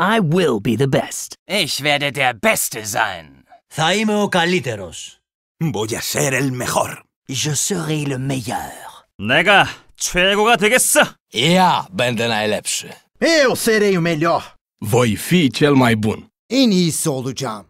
I will be the best. Ich werde der Beste sein. Thaimo kaliteros. Voy a ser el mejor. Je serai le meilleur. 내가 최고가 되겠어. Ia będę najlepszy. Eu serei o melhor. Voi fi cel mai bun. En iyisi olacağım.